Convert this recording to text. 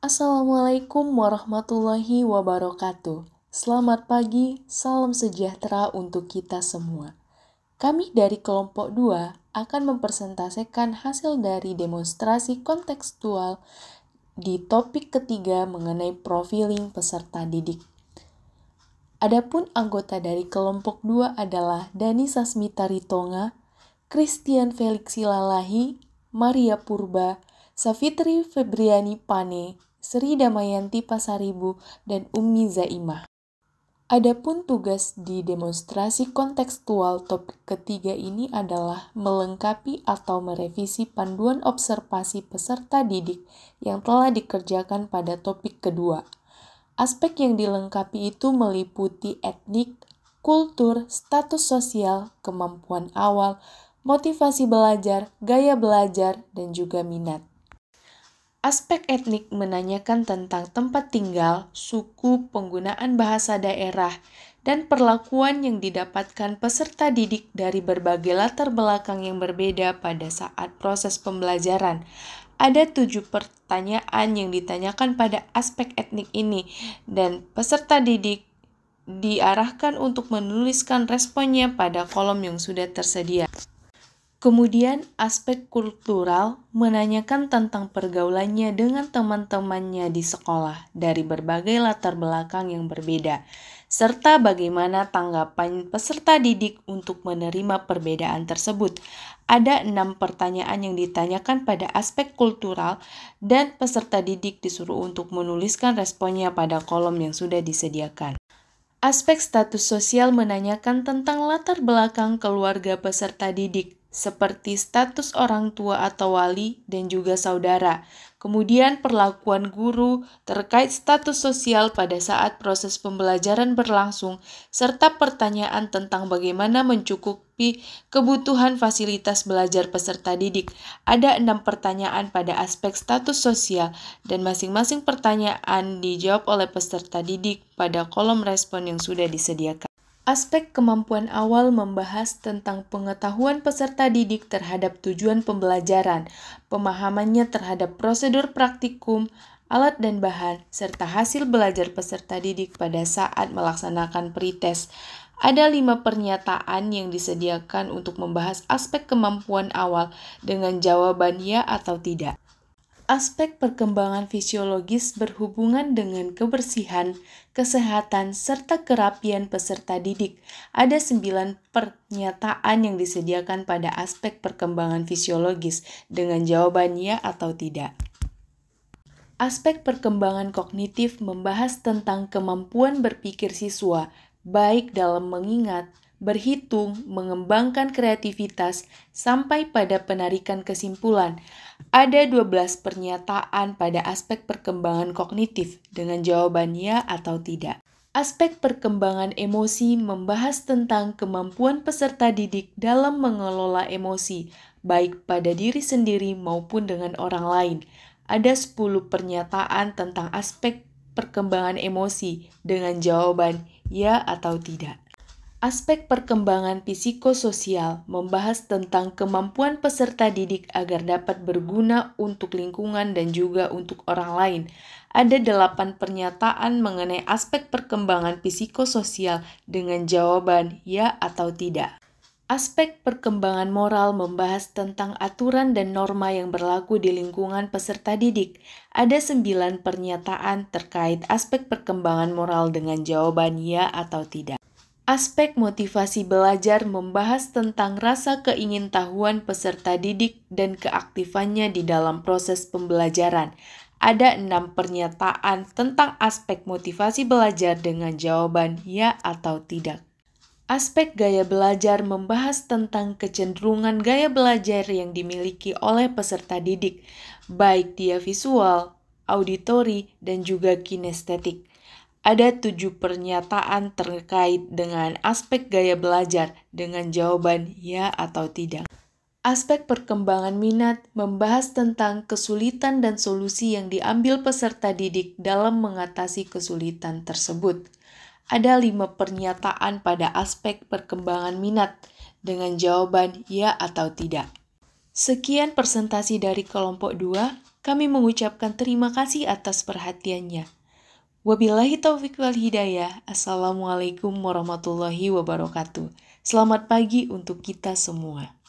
Assalamualaikum warahmatullahi wabarakatuh. Selamat pagi, salam sejahtera untuk kita semua. Kami dari kelompok 2 akan mempresentasikan hasil dari demonstrasi kontekstual di topik ketiga mengenai profiling peserta didik. Adapun anggota dari kelompok 2 adalah Dani Sasmita Ritonga, Christian Felix Silalahi, Maria Purba, Savitri Febriani Pane, Sri Damayanti Pasaribu, dan Umi Zaimah. Adapun tugas di demonstrasi kontekstual topik ketiga ini adalah melengkapi atau merevisi panduan observasi peserta didik yang telah dikerjakan pada topik kedua. Aspek yang dilengkapi itu meliputi etnik, kultur, status sosial, kemampuan awal, motivasi belajar, gaya belajar, dan juga minat. Aspek etnik menanyakan tentang tempat tinggal, suku, penggunaan bahasa daerah, dan perlakuan yang didapatkan peserta didik dari berbagai latar belakang yang berbeda pada saat proses pembelajaran. Ada tujuh pertanyaan yang ditanyakan pada aspek etnik ini, dan peserta didik diarahkan untuk menuliskan responnya pada kolom yang sudah tersedia. Kemudian aspek kultural menanyakan tentang pergaulannya dengan teman-temannya di sekolah dari berbagai latar belakang yang berbeda, serta bagaimana tanggapan peserta didik untuk menerima perbedaan tersebut. Ada enam pertanyaan yang ditanyakan pada aspek kultural dan peserta didik disuruh untuk menuliskan responnya pada kolom yang sudah disediakan. Aspek status sosial menanyakan tentang latar belakang keluarga peserta didik, seperti status orang tua atau wali dan juga saudara. Kemudian perlakuan guru terkait status sosial pada saat proses pembelajaran berlangsung serta pertanyaan tentang bagaimana mencukupi kebutuhan fasilitas belajar peserta didik. Ada enam pertanyaan pada aspek status sosial dan masing-masing pertanyaan dijawab oleh peserta didik pada kolom respon yang sudah disediakan. Aspek kemampuan awal membahas tentang pengetahuan peserta didik terhadap tujuan pembelajaran, pemahamannya terhadap prosedur praktikum, alat dan bahan, serta hasil belajar peserta didik pada saat melaksanakan pretest. Ada lima pernyataan yang disediakan untuk membahas aspek kemampuan awal dengan jawaban ya atau tidak aspek perkembangan fisiologis berhubungan dengan kebersihan, kesehatan, serta kerapian peserta didik. Ada sembilan pernyataan yang disediakan pada aspek perkembangan fisiologis dengan jawabannya atau tidak. Aspek perkembangan kognitif membahas tentang kemampuan berpikir siswa, baik dalam mengingat, berhitung, mengembangkan kreativitas, sampai pada penarikan kesimpulan. Ada 12 pernyataan pada aspek perkembangan kognitif dengan jawabannya atau tidak. Aspek perkembangan emosi membahas tentang kemampuan peserta didik dalam mengelola emosi, baik pada diri sendiri maupun dengan orang lain. Ada 10 pernyataan tentang aspek perkembangan emosi dengan jawaban ya atau tidak. Aspek perkembangan psikososial membahas tentang kemampuan peserta didik agar dapat berguna untuk lingkungan dan juga untuk orang lain. Ada delapan pernyataan mengenai aspek perkembangan psikososial dengan jawaban ya atau tidak. Aspek perkembangan moral membahas tentang aturan dan norma yang berlaku di lingkungan peserta didik. Ada sembilan pernyataan terkait aspek perkembangan moral dengan jawaban ya atau tidak. Aspek motivasi belajar membahas tentang rasa keingintahuan peserta didik dan keaktifannya di dalam proses pembelajaran. Ada enam pernyataan tentang aspek motivasi belajar dengan jawaban ya atau tidak. Aspek gaya belajar membahas tentang kecenderungan gaya belajar yang dimiliki oleh peserta didik, baik dia visual, auditori, dan juga kinestetik. Ada tujuh pernyataan terkait dengan aspek gaya belajar dengan jawaban ya atau tidak. Aspek perkembangan minat membahas tentang kesulitan dan solusi yang diambil peserta didik dalam mengatasi kesulitan tersebut. Ada lima pernyataan pada aspek perkembangan minat dengan jawaban ya atau tidak. Sekian presentasi dari kelompok 2. Kami mengucapkan terima kasih atas perhatiannya. Wabillahi taufiq wal hidayah. Assalamualaikum warahmatullahi wabarakatuh. Selamat pagi untuk kita semua.